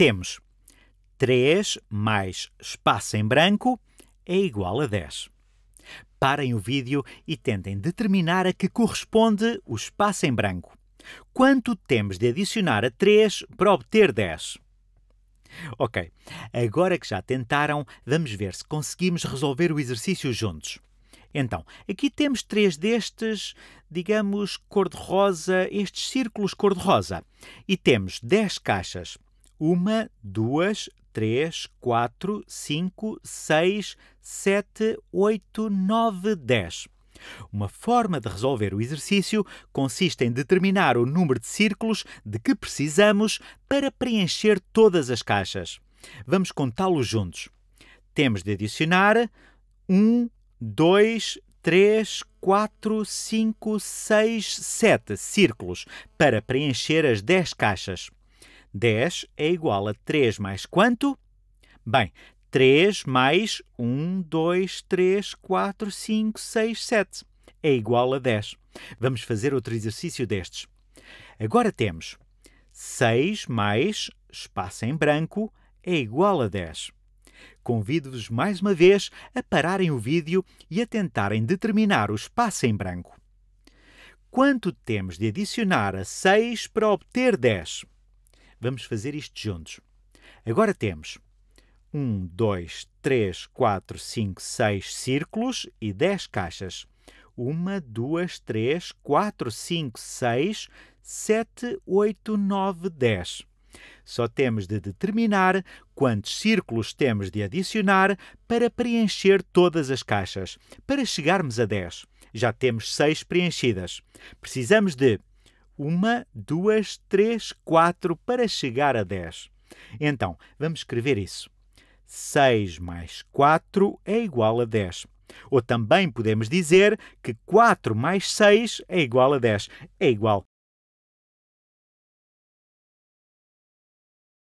temos 3 mais espaço em branco é igual a 10. Parem o vídeo e tentem determinar a que corresponde o espaço em branco. Quanto temos de adicionar a 3 para obter 10? Ok, agora que já tentaram, vamos ver se conseguimos resolver o exercício juntos. Então, aqui temos três destes, digamos, cor-de-rosa, estes círculos cor-de-rosa. E temos 10 caixas. Uma, duas, três, quatro, cinco, seis, sete, oito, nove, dez. Uma forma de resolver o exercício consiste em determinar o número de círculos de que precisamos para preencher todas as caixas. Vamos contá-los juntos. Temos de adicionar 1, 2, 3, 4, 5, 6, 7 círculos para preencher as 10 caixas. 10 é igual a 3 mais quanto? Bem, 3 mais 1, 2, 3, 4, 5, 6, 7 é igual a 10. Vamos fazer outro exercício destes. Agora temos 6 mais espaço em branco é igual a 10. Convido-vos mais uma vez a pararem o vídeo e a tentarem determinar o espaço em branco. Quanto temos de adicionar a 6 para obter 10? Vamos fazer isto juntos. Agora temos 1, 2, 3, 4, 5, 6 círculos e 10 caixas. 1, 2, 3, 4, 5, 6, 7, 8, 9, 10. Só temos de determinar quantos círculos temos de adicionar para preencher todas as caixas, para chegarmos a 10. Já temos 6 preenchidas. Precisamos de uma, duas, três, quatro para chegar a 10. Então, vamos escrever isso. 6 mais 4 é igual a 10. Ou também podemos dizer que 4 mais 6 é igual a 10. É igual